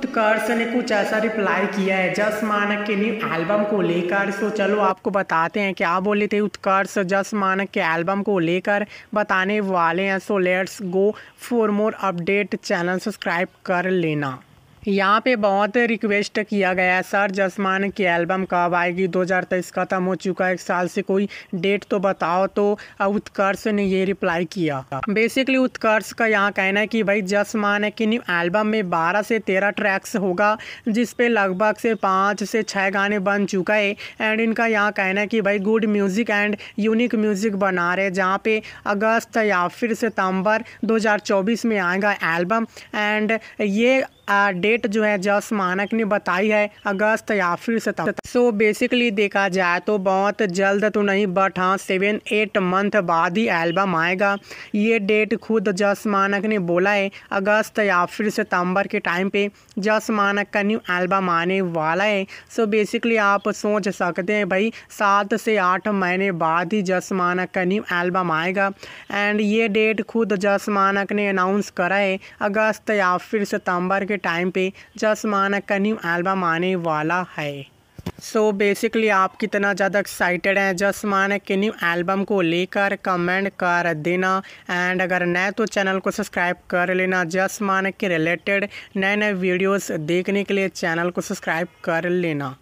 उत्कर्ष ने कुछ ऐसा रिप्लाई किया है जस मानक के न्यू एल्बम को लेकर सो चलो आपको बताते हैं क्या बोले थे उत्कर्ष जस मानक के एल्बम को लेकर बताने वाले हैं so let's go for more update channel subscribe कर लेना यहाँ पे बहुत रिक्वेस्ट किया गया है सर जसमान की एल्बम कब आएगी 2023 ख़त्म तो हो चुका है एक साल से कोई डेट तो बताओ तो उत्कर्ष ने ये रिप्लाई किया बेसिकली उत्कर्ष का यहाँ कहना है कि भाई जसमान की न्यू एल्बम में 12 से 13 ट्रैक्स होगा जिसपे लगभग से पाँच से छः गाने बन चुका है एंड इनका यहाँ कहना है कि भाई good music and unique music बना रहे जहाँ पे अगस्त या फिर सितम्बर दो में आएगा एल्बम एंड ये डेट जो है जस मानक ने बताई है अगस्त या फिर सितंबर सो बेसिकली देखा जाए तो बहुत जल्द तो नहीं बट हाँ सेवन एट मंथ बाद ही एल्बम आएगा ये डेट खुद जस मानक ने बोला है अगस्त या फिर सितंबर के टाइम पे जस मानक का न्यू एल्बम आने वाला है सो बेसिकली आप सोच सकते हैं भाई सात से आठ महीने बाद ही जस मानक का न्यू एल्बम आएगा एंड ये डेट खुद जस मानक ने अनाउंस करा है अगस्त या फिर सितंबर के टाइम पे जसमान न्यू एल्बम आने वाला है सो so बेसिकली आप कितना ज़्यादा एक्साइटेड हैं जसमान के न्यू एल्बम को लेकर कमेंट कर देना एंड अगर नए तो चैनल को सब्सक्राइब कर लेना जसमान के रिलेटेड नए नए वीडियोस देखने के लिए चैनल को सब्सक्राइब कर लेना